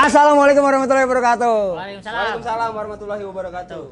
Assalamualaikum warahmatullahi wabarakatuh. Waalaikumsalam. Waalaikumsalam warahmatullahi wabarakatuh.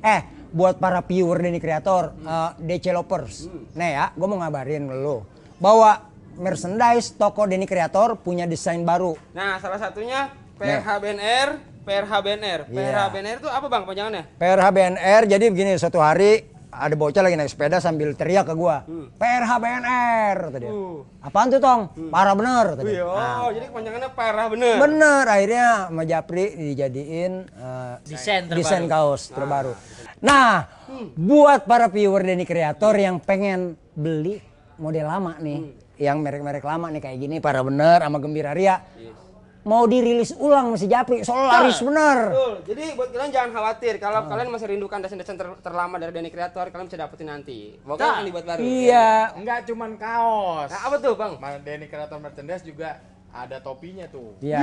eh, buat para viewer dan kreator, eh, hmm. uh, developers. Hmm. Nah ya, gue mau ngabarin lo bahwa merchandise toko Deni Kreator punya desain baru. Nah, salah satunya PHBNR, PRHBNR. PRHBNR itu iya. apa bang panjangannya? PRHBNR jadi begini, suatu hari ada bocah lagi naik sepeda sambil teriak ke gua hmm. PRH BNR tadi uh. Hmm. apaan tuh tong hmm. parah bener tadi iya, oh nah. jadi kepanjangannya parah bener bener akhirnya sama Japri dijadiin uh, desain, terbaru. desain kaos ah. terbaru nah hmm. buat para viewer Deni Kreator yang pengen beli model lama nih hmm. yang merek-merek lama nih kayak gini parah bener sama Gembira Ria yes mau dirilis ulang masih Japri soal laris bener Betul. jadi buat kalian jangan khawatir kalau oh. kalian masih rindukan desain-desain ter terlama dari Denny Creator kalian bisa dapetin nanti pokoknya nah. dibuat baru ya. iya ya. enggak cuman kaos nah, apa tuh bang Denny Creator merchandise juga ada topinya tuh iya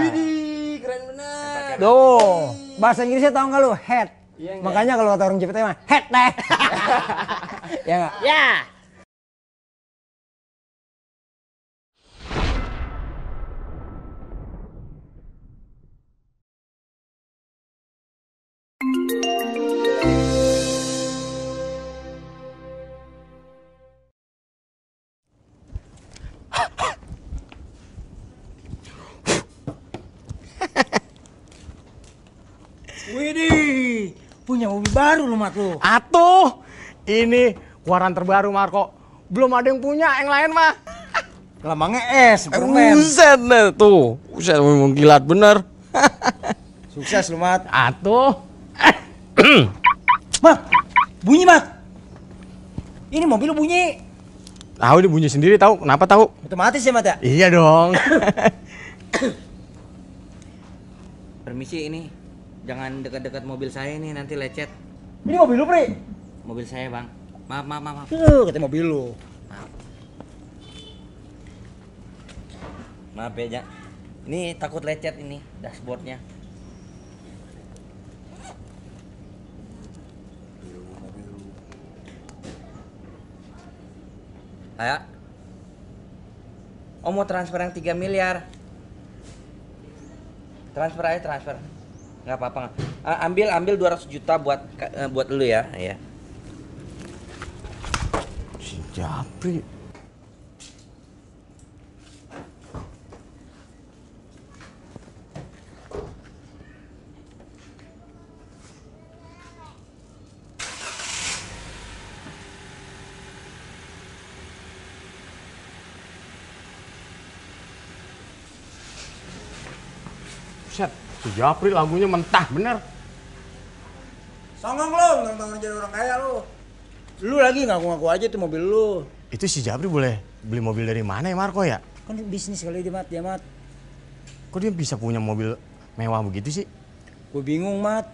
keren bener tuh bahasa Inggrisnya tau nggak lu head Iya, Makanya kalau kata orang jepitnya mah head deh. Iya ya enggak? Ya. Yeah. terbaru lu Mat lu. Atuh, ini keluaran terbaru Marco. Belum ada yang punya, yang lain mah. Lamangnya es, Superman. Eh, buset deh tuh. Buset memang gila bener. Sukses lu Mat. Atuh. mat, bunyi Mat. Ini mobil lu bunyi. Tahu dia bunyi sendiri tahu. Kenapa tahu? Otomatis ya Mat ya? Iya dong. Permisi ini jangan dekat-dekat mobil saya nih nanti lecet. Ini mobil lu, Pri? Mobil saya, Bang. Maaf, maaf, maaf. maaf. Uh, katanya mobil lu. Maaf. Maaf ya, Jak. Ini takut lecet ini dashboardnya. Ayo. Oh mau transfer yang 3 miliar. Transfer aja transfer nggak apa-apa uh, ambil ambil 200 juta buat uh, buat lu ya ya si Japri Si iya, Japri lagunya mentah bener. Songong lo, nggak jadi orang kaya lo. Lu lagi ngaku-ngaku aja tuh mobil lu. Itu si Japri boleh beli mobil dari mana ya Marco ya? Kan bisnis kali dia mat, dia mat. Kok dia bisa punya mobil mewah begitu sih? Gue bingung mat.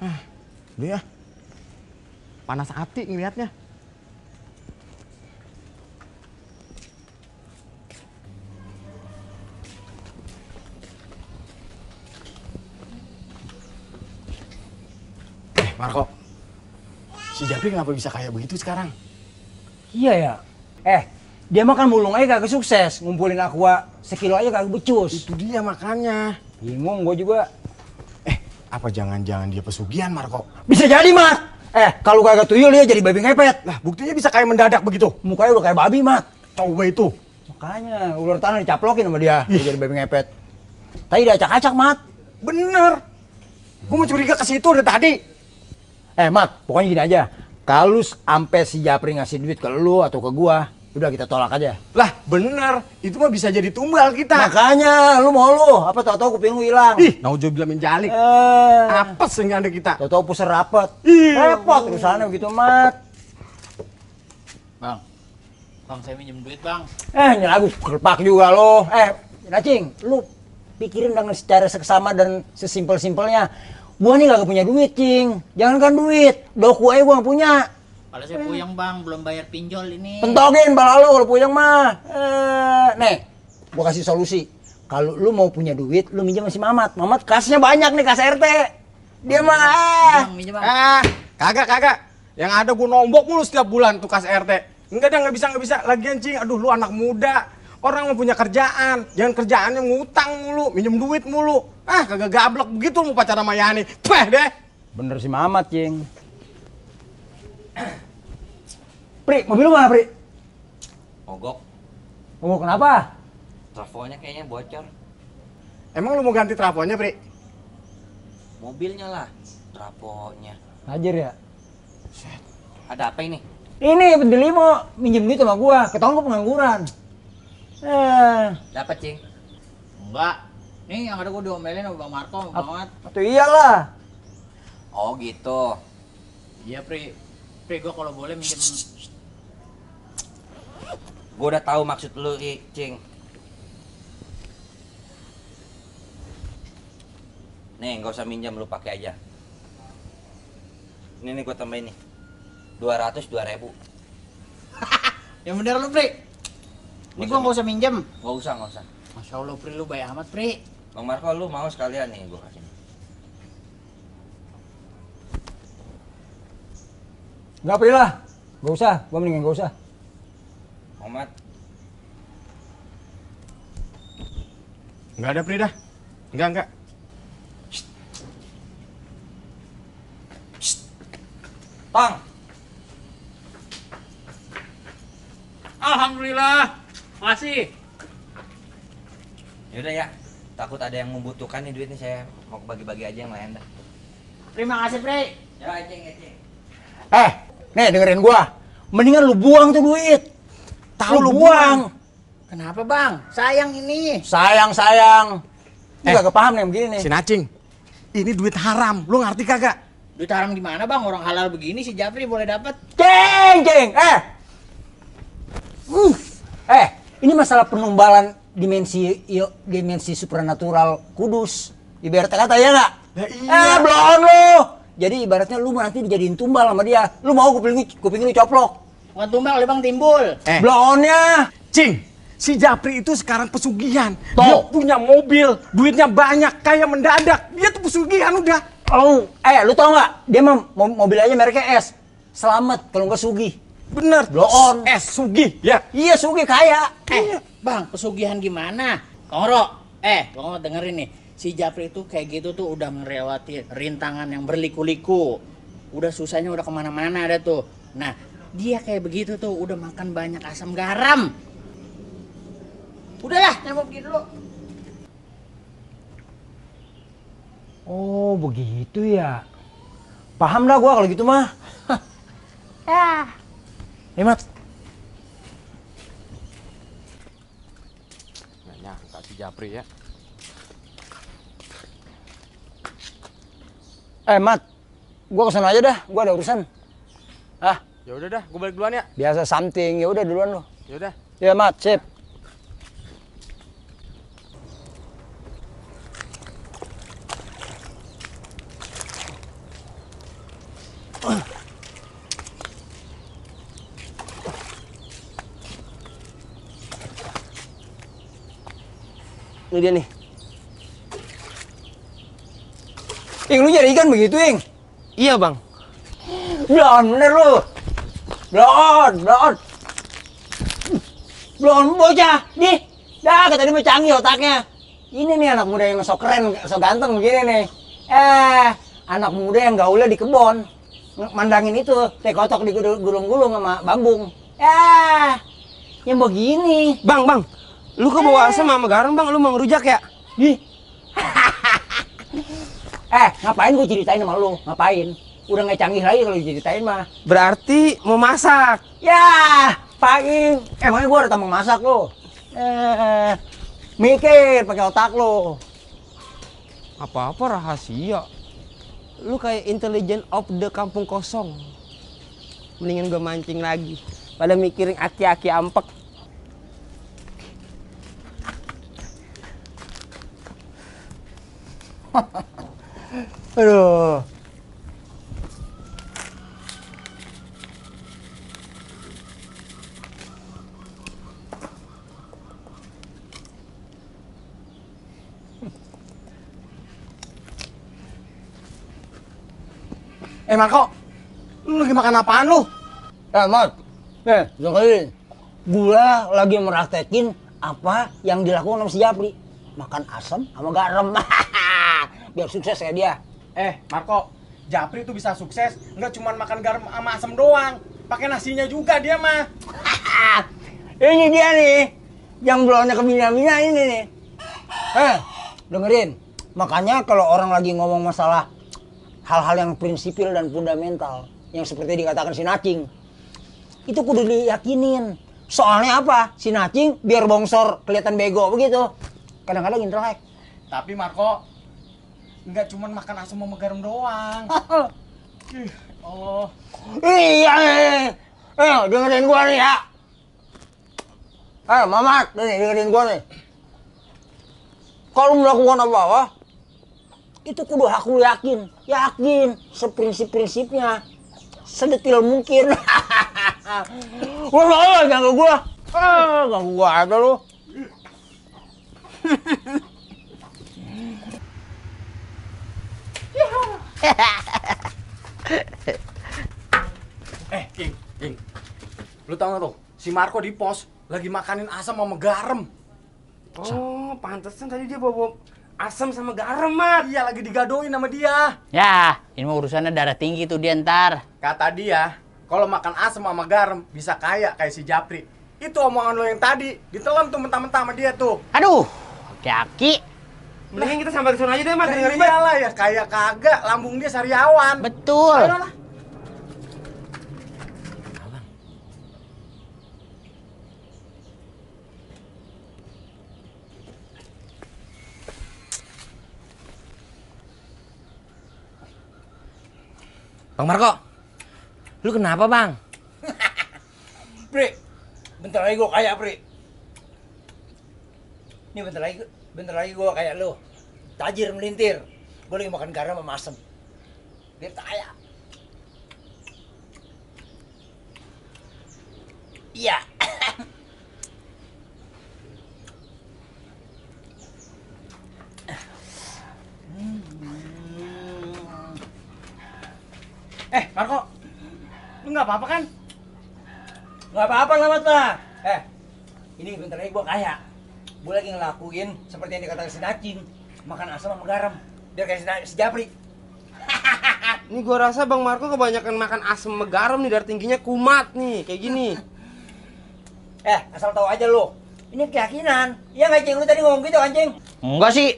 Ah, dia ya. panas hati ngelihatnya. Marco, si Japri kenapa bisa kaya begitu sekarang? Iya ya. Eh, dia makan mulung aja kagak sukses. Ngumpulin aqua sekilo aja kagak becus. Itu dia makannya. Bingung gue juga. Eh, apa jangan-jangan dia pesugihan, Marco? Bisa jadi, Mat! Eh, kalau kagak tuyul dia jadi babi ngepet. Lah, buktinya bisa kayak mendadak begitu. Mukanya udah kayak babi, Mat. Coba itu. Makanya, ular tanah dicaplokin sama dia. Dia jadi babi ngepet. Tadi dia acak-acak, Mat. Bener. Gue mau curiga ke situ dari tadi eh Mat pokoknya gini aja kalau sampai si Japri ngasih duit ke lu atau ke gua udah kita tolak aja lah bener itu mah bisa jadi tumbal kita makanya lu mau lu apa tau tau kuping lu hilang ih naujo bilang menjalik eh. apa yang ada kita tau tau pusar rapet ih. repot urusannya begitu mat bang bang saya minjem duit bang eh nyelagu kelpak juga lo eh Nacing lu pikirin dengan secara seksama dan sesimpel-simpelnya Gua nih gak punya duit, Cing. Jangankan duit, doku aja gua gak punya. Kalau saya eh. puyeng bang, belum bayar pinjol ini. Pentogin pala lu kalau puyeng mah. Eh, nih, gua kasih solusi. Kalau lu mau punya duit, lu minjem si Mamat. Mamat kasnya banyak nih, kas RT. Dia mah ah. Eh, kagak kagak. Yang ada gua nombok mulu setiap bulan tuh kas RT. Enggak dia nggak bisa nggak bisa. lagi cing, aduh lu anak muda Orang mau punya kerjaan, jangan kerjaannya ngutang mulu, minjem duit mulu. Ah, kagak gablek begitu mau pacaran sama Yani. Peh deh. Bener sih Mamat, Cing. Pri, mobil lu mana, Pri? Mogok. Mogok kenapa? Trafonya kayaknya bocor. Emang lu mau ganti trafonya, Pri? Mobilnya lah, trafonya. Hajar ya? Set. Ada apa ini? Ini pendeli mau minjem duit sama gua, ketahuan gua pengangguran. Eh. Dapat, Cing. Enggak. Nih yang ada gue diomelin sama Bang Marco A banget. Atau iyalah. Oh gitu. Iya, Pri. Pri, gue kalau boleh minjem... Gue udah tahu maksud lu, I, Cing. Nih, nggak usah minjam, lu pakai aja. Ini nih gue tambahin nih. dua ribu Yang bener lu, Pri. Ini gua nggak usah minjem. Nggak usah, nggak usah. Masya Allah, Pri, lu baik amat, Pri. Bang Marco, lu mau sekalian nih gua kasih. Enggak, Pri lah. Gak usah, gua mendingan gak usah. Omat. Enggak ada, Pri dah. Enggak, enggak. tang Alhamdulillah. Masih. Yaudah ya, takut ada yang membutuhkan nih duit nih saya mau bagi-bagi aja yang lain dah. Terima kasih, Pri. Ya, ecing, ya, ecing. Eh, nih dengerin gua. Mendingan lu buang tuh duit. Tahu lu, lu buang. buang. Kenapa, Bang? Sayang ini. Sayang, sayang. Lu eh, gak kepaham nih begini nih. Sinacing. Ini duit haram. Lu ngerti kagak? Duit haram di mana Bang? Orang halal begini si japri boleh dapat. Ceng, ceng. Eh. Uh. Eh, ini masalah penumbalan dimensi dimensi supranatural kudus. Ibarat kata ya nggak? Nah, iya. Eh belum lo. Jadi ibaratnya lu nanti dijadiin tumbal sama dia. Lu mau kuping kuping lu coplok. Bukan tumbal, bang timbul. Eh. Blonnya. Cing, si Japri itu sekarang pesugihan. Tuh. Dia punya mobil, duitnya banyak, kaya mendadak. Dia tuh pesugihan udah. Oh, eh lu tau nggak? Dia mau mobil aja mereknya S. Selamat kalau nggak sugih. Bener. Blow on. Eh, Sugi. Ya. Iya, Sugi kaya. Eh, iya. Bang, pesugihan gimana? Koro. Eh, lo dengerin nih. Si Japri itu kayak gitu tuh udah melewati rintangan yang berliku-liku. Udah susahnya udah kemana-mana ada tuh. Nah, dia kayak begitu tuh udah makan banyak asam garam. Udahlah, jangan pergi dulu. Oh, begitu ya. Paham lah gua kalau gitu mah. ah. Nah, Nggak enggak si Japri ya. Eh, Mat. Gua kesana aja dah, gua ada urusan. Ah, ya udah dah, gua balik duluan ya. Biasa something, ya udah duluan lo. Ya udah. Ya, Mat, sip. Ini dia nih. Ing, lu nyari ikan begitu, Ing? Iya, Bang. Blon, bener lu. Blon, blon. Blon bocah. Nih, dah katanya mau canggih otaknya. Ini nih anak muda yang sok keren, sok ganteng begini nih. Eh, anak muda yang gaulnya di kebon. Mandangin itu, tekotok di gulung-gulung sama bambung. Eh, yang begini. Bang, bang, Lu kebawa asam sama garam bang, lu mau ngerujak ya? Ih. eh, ngapain gue ceritain sama lu? Ngapain? Udah gak canggih lagi kalau ceritain mah. Berarti mau masak? Ya, pagi. Emangnya eh, gue ada tambah masak lo? Eh, mikir pakai otak lo. Apa-apa rahasia. Lu kayak intelligent of the kampung kosong. Mendingan gue mancing lagi. Pada mikirin aki-aki ampek. Aduh. Eh Marco, lu lagi makan apaan lu? Eh Mot, nih eh. Jokowi, Gua lagi meraktekin apa yang dilakukan sama si Japri. Makan asam sama garam. biar sukses ya dia. Eh, Marco, Japri itu bisa sukses nggak cuma makan garam sama asam doang, pakai nasinya juga dia mah. ini dia nih, yang blonnya kebina-bina ini nih. Eh, dengerin. Makanya kalau orang lagi ngomong masalah hal-hal yang prinsipil dan fundamental, yang seperti dikatakan si Nacing, itu kudu diyakinin. Soalnya apa? Si Nacing biar bongsor kelihatan bego begitu. Kadang-kadang intelek. Tapi Marco, nggak cuma makan asam sama garam doang. oh. Iya, iya, iya. Eh, dengerin gua nih ya. Eh, Mamat, nih dengerin gua nih. Kalau melakukan apa-apa, itu kudu aku yakin, yakin seprinsip-prinsipnya, sedetil mungkin. Wah, ganggu gua. Ah, ganggu gua ada lu. eh, King, King. Lu tau gak tuh, si Marco di pos lagi makanin asam sama garam. Oh, pantesan tadi dia bawa, asam sama garam, Mat. Iya, lagi digadoin sama dia. Ya, ini mah urusannya darah tinggi tuh dia ntar. Kata dia, kalau makan asam sama garam bisa kaya kayak si Japri. Itu omongan lo yang tadi, ditelan tuh mentah-mentah sama dia tuh. Aduh, Okay, aki Mendingan kita sampai ke sana aja deh, Mas. Dengerin lah ya, kayak kagak lambung dia sariawan. Betul. Bang Marco, lu kenapa bang? Bre, bentar lagi gue kaya Bre. Ini bentar lagi gue bentar lagi gue kayak lo tajir melintir gue lagi makan garam sama asem biar kaya iya Eh, Marco, lu nggak apa-apa kan? Nggak apa-apa lah, Mas, Eh, ini bentar lagi gue kayak gue lagi ngelakuin seperti yang dikatakan si Nacin makan asam sama garam biar kayak si, si Japri ini gue rasa Bang Marco kebanyakan makan asam sama garam nih dari tingginya kumat nih kayak gini eh asal tau aja lo ini keyakinan iya nggak cing lu tadi ngomong gitu ceng? enggak sih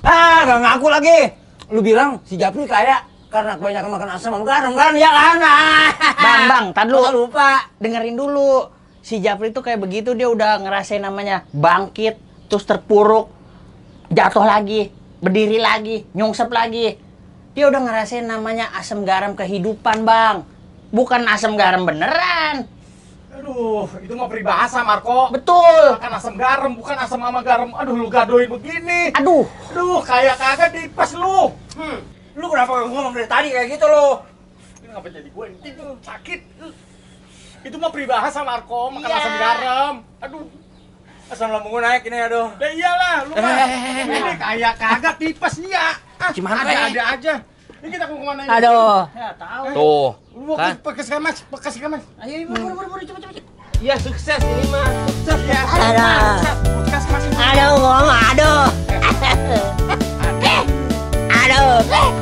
ah gak ngaku lagi lu bilang si Japri kaya karena kebanyakan makan asam sama garam kan ya kan bang bang tadi lu lupa dengerin dulu si Jafri tuh kayak begitu dia udah ngerasain namanya bangkit terus terpuruk jatuh lagi berdiri lagi nyungsep lagi dia udah ngerasain namanya asam garam kehidupan bang bukan asam garam beneran aduh itu mah peribahasa Marco betul makan asam garam bukan asam mama garam aduh lu gadoin begini aduh aduh kayak kagak pas lu hmm. lu kenapa ngomong dari tadi kayak gitu lo ini ngapa jadi gue ini sakit itu mah peribahasa Marco makan yeah. asam garam aduh asam lambung naik ini aduh ya iyalah lu mah eh. ini kayak kagak tipes iya ah, gimana ada ada aja ini kita ke mana ini aduh oh. ya tahu tuh lu mau kan? pakai kemas pakai kemas ayo ibu buru buru buru cepet cepet Iya sukses ini mah sukses ya. Aduh. Sukses masih. Aduh, ngomong aduh. Aduh.